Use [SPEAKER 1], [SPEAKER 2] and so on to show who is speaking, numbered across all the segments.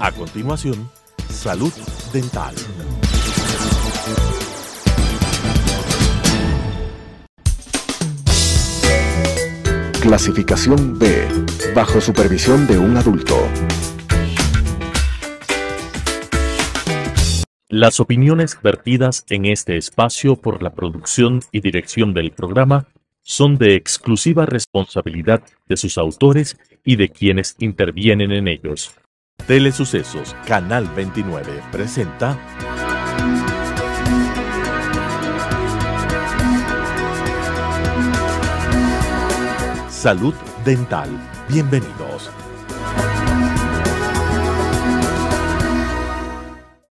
[SPEAKER 1] A continuación, Salud Dental. Clasificación B, bajo supervisión de un adulto. Las opiniones vertidas en este espacio por la producción y dirección del programa son de exclusiva responsabilidad de sus autores y de quienes intervienen en ellos. Telesucesos, Canal 29, presenta... Salud Dental. Bienvenidos.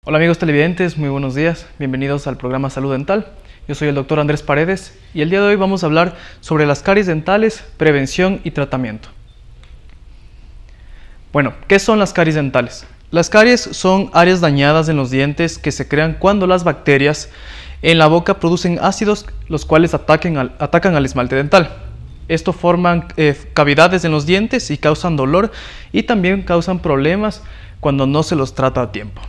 [SPEAKER 1] Hola amigos televidentes, muy buenos días. Bienvenidos al programa Salud Dental. Yo soy el doctor Andrés Paredes y el día de hoy vamos a hablar sobre las caries dentales, prevención y tratamiento. Bueno, ¿qué son las caries dentales? Las caries son áreas dañadas en los dientes que se crean cuando las bacterias en la boca producen ácidos los cuales atacan al esmalte dental. Esto forman eh, cavidades en los dientes y causan dolor y también causan problemas cuando no se los trata a tiempo.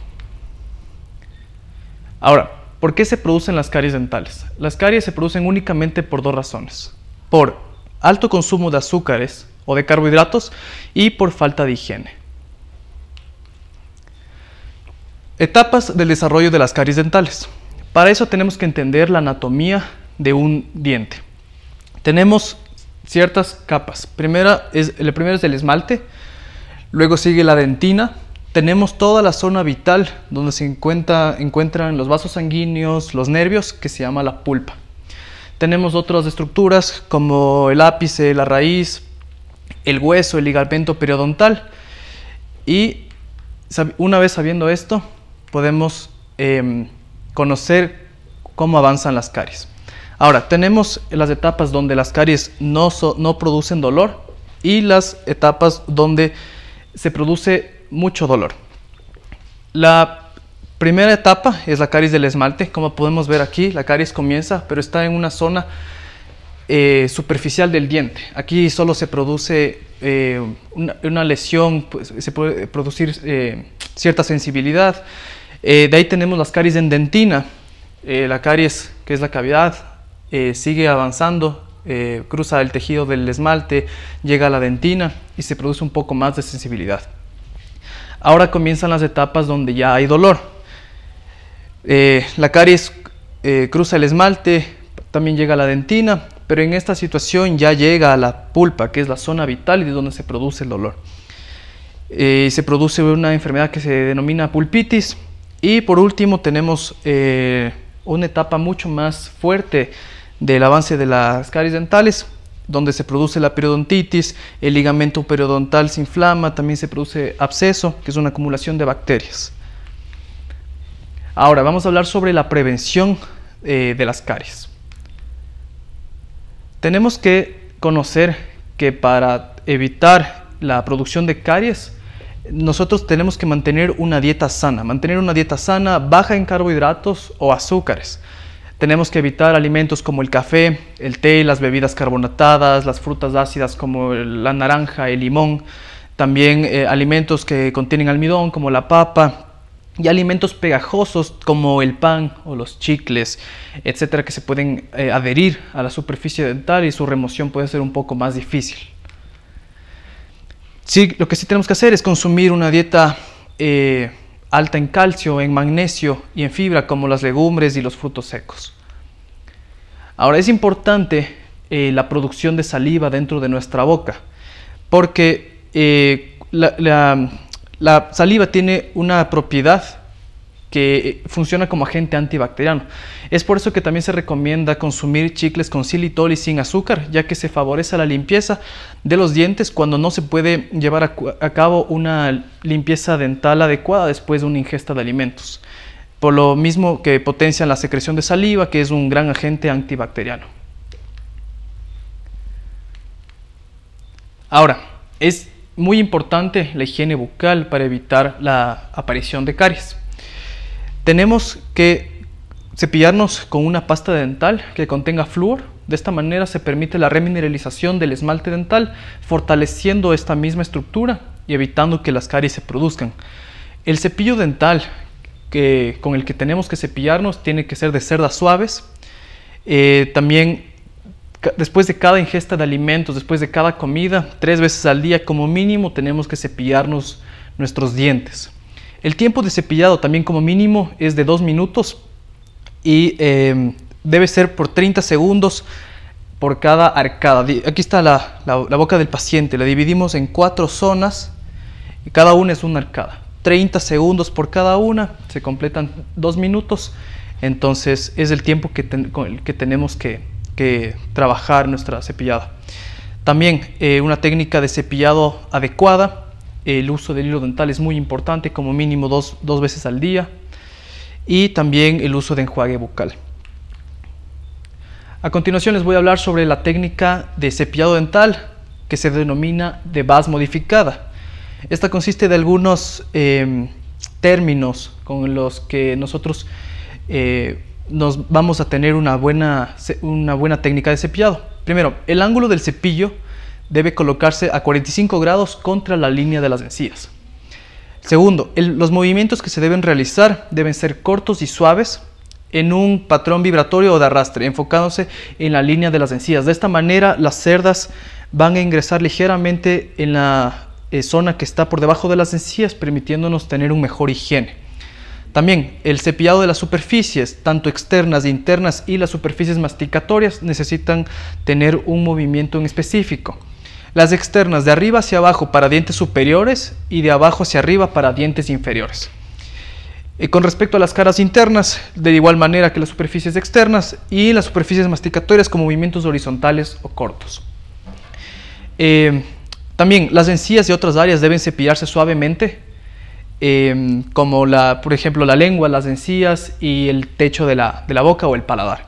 [SPEAKER 1] Ahora, ¿por qué se producen las caries dentales? Las caries se producen únicamente por dos razones. Por alto consumo de azúcares de carbohidratos y por falta de higiene. Etapas del desarrollo de las caries dentales. Para eso tenemos que entender la anatomía de un diente. Tenemos ciertas capas. Primera es, la primera es el esmalte, luego sigue la dentina, tenemos toda la zona vital donde se encuentra, encuentran los vasos sanguíneos, los nervios, que se llama la pulpa. Tenemos otras estructuras como el ápice, la raíz, el hueso, el ligamento periodontal. Y una vez sabiendo esto, podemos em, conocer cómo avanzan las caries. Ahora, tenemos las etapas donde las caries no, no producen dolor y las etapas donde se produce mucho dolor. La primera etapa es la caries del esmalte. Como podemos ver aquí, la caries comienza, pero está en una zona eh, superficial del diente. Aquí solo se produce eh, una, lesión, pues, se puede producir eh, cierta sensibilidad. de ahí tenemos las caries en dentina. la caries, que es la cavidad, sigue avanzando, cruza el tejido del esmalte, llega a la dentina y se produce un poco más de sensibilidad. Ahora comienzan las etapas donde ya hay dolor. la caries cruza el esmalte, también llega a la dentina, pero en esta situación ya llega a la pulpa, que es la zona vital y de donde se produce el dolor. Eh, se produce una enfermedad que se denomina pulpitis. Y por último tenemos eh, una etapa mucho más fuerte del avance de las caries dentales, donde se produce la periodontitis, el ligamento periodontal se inflama, también se produce absceso, que es una acumulación de bacterias. Ahora vamos a hablar sobre la prevención eh, de las caries. Tenemos que conocer que para evitar la producción de caries, nosotros tenemos que mantener una dieta sana, mantener una dieta sana baja en carbohidratos o azúcares. Tenemos que evitar alimentos como el café, el té, las bebidas carbonatadas, las frutas ácidas como la naranja, el limón, también eh, alimentos que contienen almidón como la papa, y alimentos pegajosos como el pan o los chicles, etcétera, que se pueden eh, adherir a la superficie dental y su remoción puede ser un poco más difícil. Sí, lo que sí tenemos que hacer es consumir una dieta eh, alta en calcio, en magnesio y en fibra, como las legumbres y los frutos secos. Ahora es importante eh, la producción de saliva dentro de nuestra boca, porque la la saliva tiene una propiedad que eh, funciona como agente antibacteriano. Es por eso que también se recomienda consumir chicles con xilitol y sin azúcar, ya que se favorece la limpieza de los dientes cuando no se puede llevar a, cabo una limpieza dental adecuada después de una ingesta de alimentos. Por lo mismo que potencian la secreción de saliva, que es un gran agente antibacteriano. Ahora, es muy importante la higiene bucal para evitar la aparición de caries. Tenemos que cepillarnos con una pasta dental que contenga flúor. De esta manera se permite la remineralización del esmalte dental, fortaleciendo esta misma estructura y evitando que las caries se produzcan. El cepillo dental que, con el que tenemos que cepillarnos tiene que ser de cerdas suaves. Eh, también después de cada ingesta de alimentos, después de cada comida, tres veces al día como mínimo tenemos que cepillarnos nuestros dientes. El tiempo de cepillado también como mínimo es de dos minutos y em, debe ser por 30 segundos por cada arcada. Aquí está la, boca del paciente, la dividimos en cuatro zonas y cada una es una arcada. 30 segundos por cada una, se completan dos minutos, entonces es el tiempo que, que tenemos que, trabajar nuestra cepillada. También eh, una técnica de cepillado adecuada, el uso del hilo dental es muy importante, como mínimo dos, dos veces al día, y también el uso de enjuague bucal. A continuación les voy a hablar sobre la técnica de cepillado dental que se denomina de base modificada. Esta consiste de algunos em, términos con los que nosotros eh, nos vamos a tener una buena, técnica de cepillado. Primero, el ángulo del cepillo debe colocarse a 45 grados contra la línea de las encías. Segundo, los movimientos que se deben realizar deben ser cortos y suaves en un patrón vibratorio o de arrastre, enfocándose en la línea de las encías. De esta manera, las cerdas van a ingresar ligeramente en la eh, zona que está por debajo de las encías, permitiéndonos tener un mejor higiene. También el cepillado de las superficies, tanto externas e internas, y las superficies masticatorias necesitan tener un movimiento en específico. Las externas de arriba hacia abajo para dientes superiores y de abajo hacia arriba para dientes inferiores. Y eh, con respecto a las caras internas, de igual manera que las superficies externas y las superficies masticatorias con movimientos horizontales o cortos. Eh, también las encías y otras áreas deben cepillarse suavemente Em, como la, por ejemplo la lengua, las encías y el techo de la, de la boca o el paladar.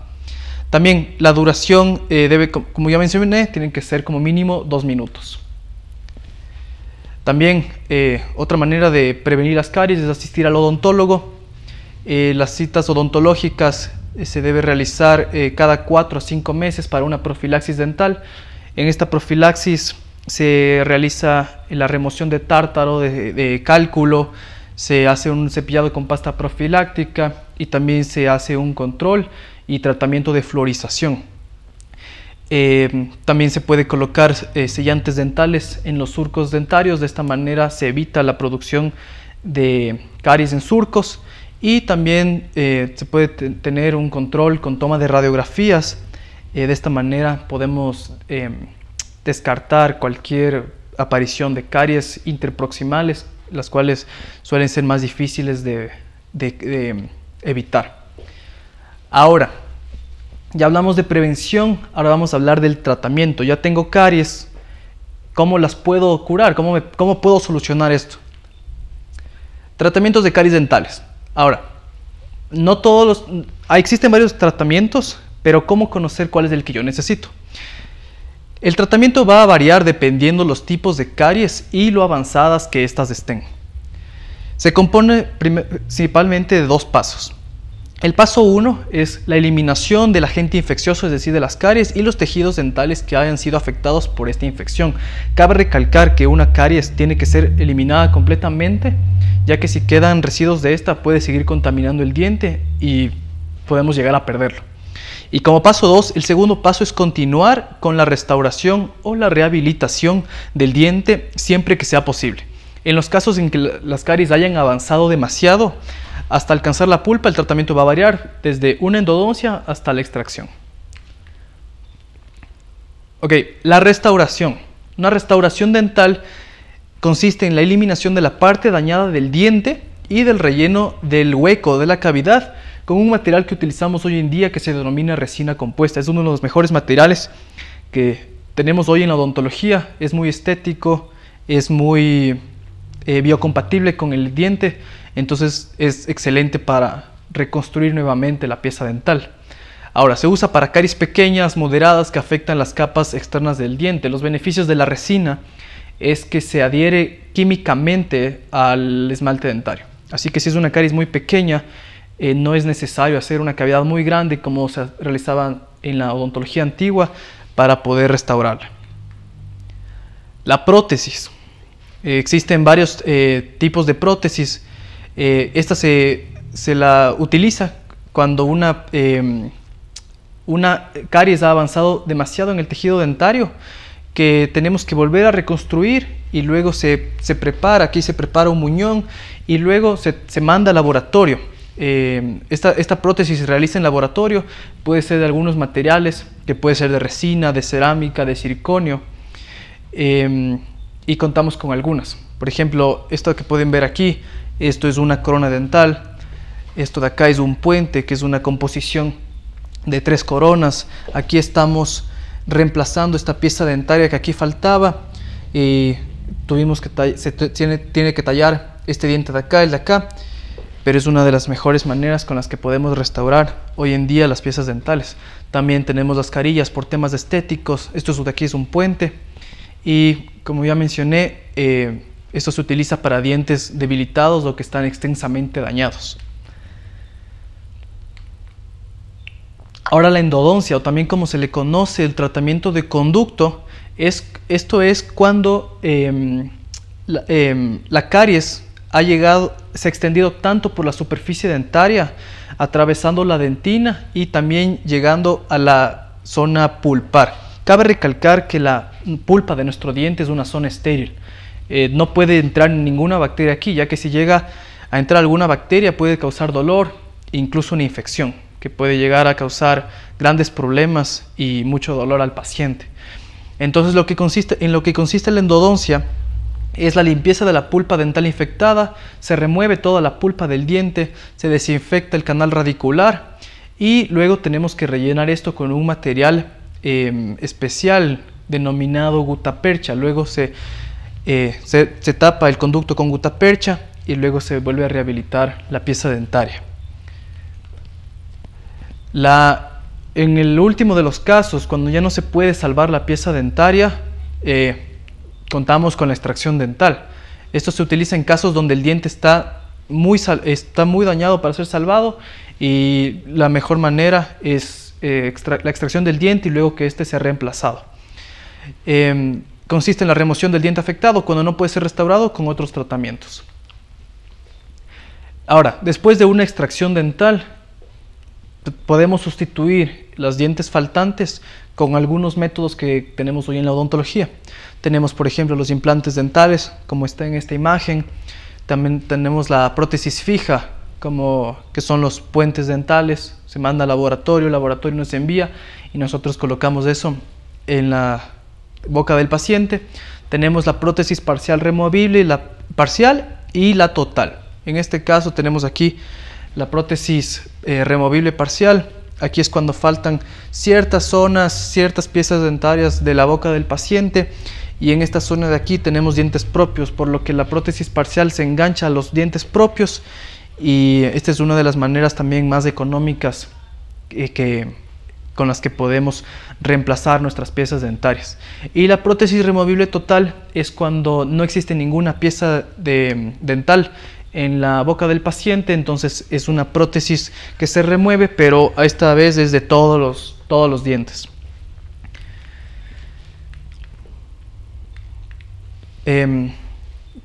[SPEAKER 1] También la duración eh, debe, como ya mencioné, tienen que ser como mínimo dos minutos. También eh, otra manera de prevenir las caries es asistir al odontólogo. Eh, las citas odontológicas se debe realizar cada cuatro o cinco meses para una profilaxis dental. En esta profilaxis se realiza la remoción de tártaro, de, cálculo, se hace un cepillado con pasta profiláctica y también se hace un control y tratamiento de fluorización. Eh, también se puede colocar eh, sellantes dentales en los surcos dentarios, de esta manera se evita la producción de caries en surcos y también eh, se puede tener un control con toma de radiografías, de esta manera podemos descartar cualquier aparición de caries interproximales, las cuales suelen ser más difíciles de, evitar. Ahora, ya hablamos de prevención, ahora vamos a hablar del tratamiento. Ya tengo caries, ¿cómo las puedo curar? ¿Cómo, cómo puedo solucionar esto? Tratamientos de caries dentales. Ahora, no todos los... Ah, existen varios tratamientos, pero ¿cómo conocer cuál es el que yo necesito? El tratamiento va a variar dependiendo los tipos de caries y lo avanzadas que éstas estén. Se compone principalmente de dos pasos. El paso uno es la eliminación del agente infeccioso, es decir, de las caries y los tejidos dentales que hayan sido afectados por esta infección. Cabe recalcar que una caries tiene que ser eliminada completamente, ya que si quedan residuos de esta puede seguir contaminando el diente y podemos llegar a perderlo. Y como paso 2, el segundo paso es continuar con la restauración o la rehabilitación del diente siempre que sea posible. En los casos en que las caries hayan avanzado demasiado, hasta alcanzar la pulpa el tratamiento va a variar desde una endodoncia hasta la extracción. Ok, la restauración. Una restauración dental consiste en la eliminación de la parte dañada del diente y del relleno del hueco de la cavidad un material que utilizamos hoy en día que se denomina resina compuesta. Es uno de los mejores materiales que tenemos hoy en la odontología. Es muy estético, es muy eh, biocompatible con el diente, entonces es excelente para reconstruir nuevamente la pieza dental. Ahora, se usa para caries pequeñas, moderadas, que afectan las capas externas del diente. Los beneficios de la resina es que se adhiere químicamente al esmalte dentario. Así que si es una caries muy pequeña, eh, no es necesario hacer una cavidad muy grande como se realizaba en la odontología antigua para poder restaurarla. La prótesis. Eh, existen varios eh, tipos de prótesis. esta se, la utiliza cuando una, em, una caries ha avanzado demasiado en el tejido dentario que tenemos que volver a reconstruir y luego se, prepara, aquí se prepara un muñón y luego se, se manda al laboratorio eh, esta, prótesis se realiza en laboratorio, puede ser de algunos materiales, que puede ser de resina, de cerámica, de circonio, em, y contamos con algunas. Por ejemplo, esto que pueden ver aquí, esto es una corona dental, esto de acá es un puente, que es una composición de tres coronas, aquí estamos reemplazando esta pieza dentaria que aquí faltaba, y tuvimos que se tiene que tallar este diente de acá, el de acá, pero es una de las mejores maneras con las que podemos restaurar hoy en día las piezas dentales. También tenemos las carillas por temas estéticos, esto de aquí es un puente y como ya mencioné, eh, esto se utiliza para dientes debilitados o que están extensamente dañados. Ahora la endodoncia, o también como se le conoce el tratamiento de conducto, es, esto es cuando em, la, em, la, caries ha llegado, se ha extendido tanto por la superficie dentaria, atravesando la dentina y también llegando a la zona pulpar. Cabe recalcar que la pulpa de nuestro diente es una zona estéril. Eh, no puede entrar ninguna bacteria aquí, ya que si llega a entrar alguna bacteria puede causar dolor, incluso una infección, que puede llegar a causar grandes problemas y mucho dolor al paciente. Entonces, lo que consiste, en lo que consiste la endodoncia es la limpieza de la pulpa dental infectada, se remueve toda la pulpa del diente, se desinfecta el canal radicular y luego tenemos que rellenar esto con un material em, especial denominado gutapercha. Luego eh, se, se, tapa el conducto con gutapercha y luego se vuelve a rehabilitar la pieza dentaria. La, en el último de los casos, cuando ya no se puede salvar la pieza dentaria, eh, contamos con la extracción dental. Esto se utiliza en casos donde el diente está muy, está muy dañado para ser salvado y la mejor manera es eh, la extracción del diente y luego que éste sea reemplazado. Em, consiste en la remoción del diente afectado cuando no puede ser restaurado con otros tratamientos. Ahora, después de una extracción dental, podemos sustituir los dientes faltantes con algunos métodos que tenemos hoy en la odontología. Tenemos, por ejemplo, los implantes dentales, como está en esta imagen. También tenemos la prótesis fija, como que son los puentes dentales. Se manda al laboratorio, el laboratorio nos envía y nosotros colocamos eso en la boca del paciente. Tenemos la prótesis parcial removible, la parcial y la total. En este caso tenemos aquí la prótesis eh, removible parcial, Aquí es cuando faltan ciertas zonas, ciertas piezas dentarias de la boca del paciente y en esta zona de aquí tenemos dientes propios, por lo que la prótesis parcial se engancha a los dientes propios y esta es una de las maneras también más económicas eh, que, con las que podemos reemplazar nuestras piezas dentarias. Y la prótesis removible total es cuando no existe ninguna pieza de, dental, en la boca del paciente, entonces es una prótesis que se remueve, pero esta vez es de todos los, todos los dientes. Em,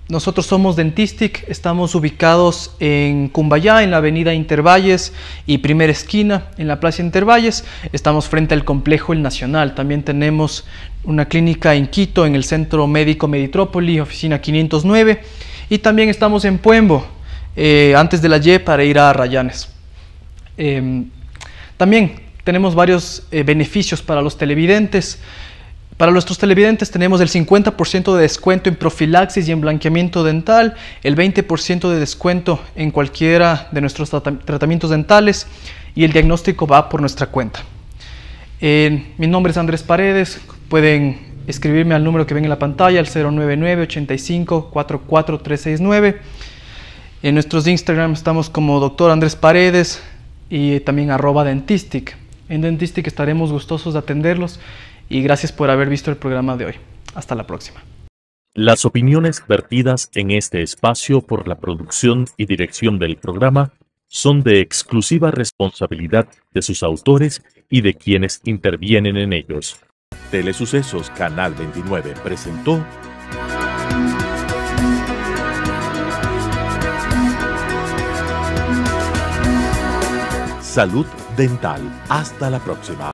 [SPEAKER 1] nosotros somos Dentistic, estamos ubicados en Cumbayá, en la avenida Intervalles y primera esquina, en la plaza Intervalles. Estamos frente al complejo El Nacional. También tenemos una clínica en Quito, en el Centro Médico Meditrópoli, oficina 509. Y también estamos en Puembo, eh, antes de la Y, para ir a Rayanes. Em, también tenemos varios eh, beneficios para los televidentes. Para nuestros televidentes tenemos el 50% de descuento en profilaxis y en blanqueamiento dental, el 20% de descuento en cualquiera de nuestros tratamientos dentales y el diagnóstico va por nuestra cuenta. mi nombre es Andrés Paredes, pueden escribirme al número que ven en la pantalla, al 099 85 44369. En nuestros Instagram estamos como doctor Andrés Paredes y también arroba dentistic. En dentistic estaremos gustosos de atenderlos y gracias por haber visto el programa de hoy. Hasta la próxima. Las opiniones vertidas en este espacio por la producción y dirección del programa son de exclusiva responsabilidad de sus autores y de quienes intervienen en ellos. Telesucesos Canal 29 presentó Salud Dental. Hasta la próxima.